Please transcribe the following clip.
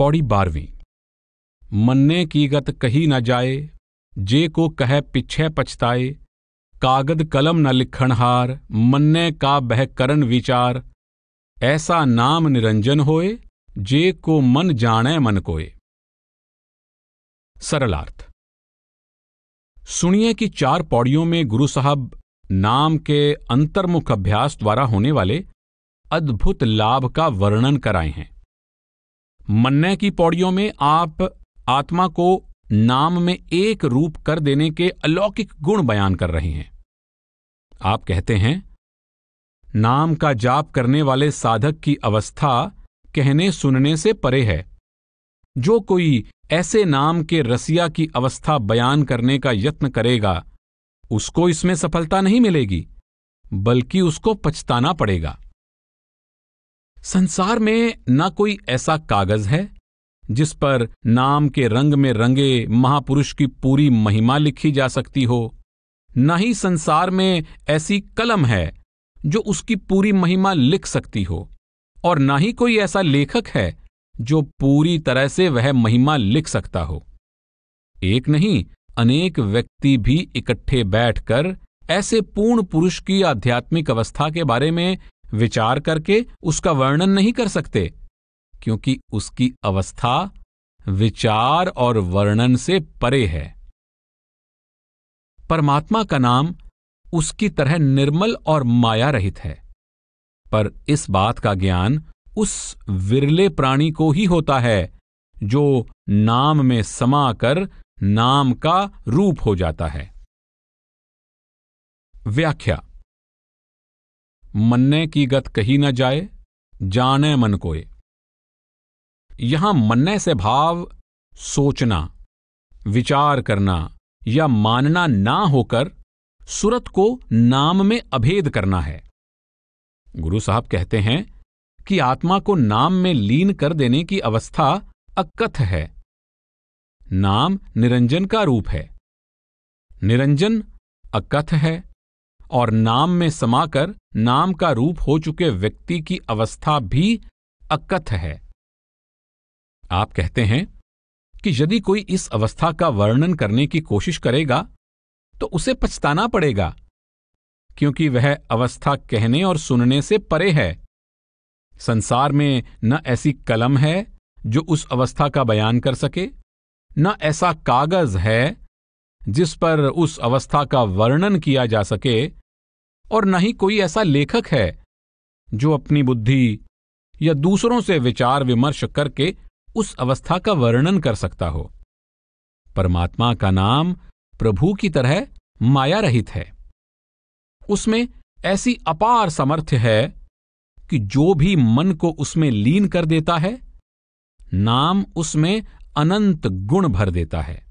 पौड़ी बारहवीं मन्ने की गत कही न जाए जे को कह पिछे पछताए कागद कलम न लिखणहार मन्ने का बह करण विचार ऐसा नाम निरंजन होए जे को मन जाने मन कोय सरलार्थ सुनिए कि चार पौड़ियों में गुरु साहब नाम के अंतर्मुख अभ्यास द्वारा होने वाले अद्भुत लाभ का वर्णन कराए हैं मन्ने की पौड़ियों में आप आत्मा को नाम में एक रूप कर देने के अलौकिक गुण बयान कर रहे हैं आप कहते हैं नाम का जाप करने वाले साधक की अवस्था कहने सुनने से परे है जो कोई ऐसे नाम के रसिया की अवस्था बयान करने का यत्न करेगा उसको इसमें सफलता नहीं मिलेगी बल्कि उसको पछताना पड़ेगा संसार में ना कोई ऐसा कागज है जिस पर नाम के रंग में रंगे महापुरुष की पूरी महिमा लिखी जा सकती हो ना ही संसार में ऐसी कलम है जो उसकी पूरी महिमा लिख सकती हो और ना ही कोई ऐसा लेखक है जो पूरी तरह से वह महिमा लिख सकता हो एक नहीं अनेक व्यक्ति भी इकट्ठे बैठकर ऐसे पूर्ण पुरुष की आध्यात्मिक अवस्था के बारे में विचार करके उसका वर्णन नहीं कर सकते क्योंकि उसकी अवस्था विचार और वर्णन से परे है परमात्मा का नाम उसकी तरह निर्मल और माया रहित है पर इस बात का ज्ञान उस विरले प्राणी को ही होता है जो नाम में समाकर नाम का रूप हो जाता है व्याख्या मन्ने की गत कही न जाए जाने मन कोय यहां मन्ने से भाव सोचना विचार करना या मानना ना होकर सुरत को नाम में अभेद करना है गुरु साहब कहते हैं कि आत्मा को नाम में लीन कर देने की अवस्था अकथ है नाम निरंजन का रूप है निरंजन अकथ है और नाम में समाकर नाम का रूप हो चुके व्यक्ति की अवस्था भी अकथ है आप कहते हैं कि यदि कोई इस अवस्था का वर्णन करने की कोशिश करेगा तो उसे पछताना पड़ेगा क्योंकि वह अवस्था कहने और सुनने से परे है संसार में न ऐसी कलम है जो उस अवस्था का बयान कर सके न ऐसा कागज है जिस पर उस अवस्था का वर्णन किया जा सके और न ही कोई ऐसा लेखक है जो अपनी बुद्धि या दूसरों से विचार विमर्श करके उस अवस्था का वर्णन कर सकता हो परमात्मा का नाम प्रभु की तरह माया रहित है उसमें ऐसी अपार सामर्थ्य है कि जो भी मन को उसमें लीन कर देता है नाम उसमें अनंत गुण भर देता है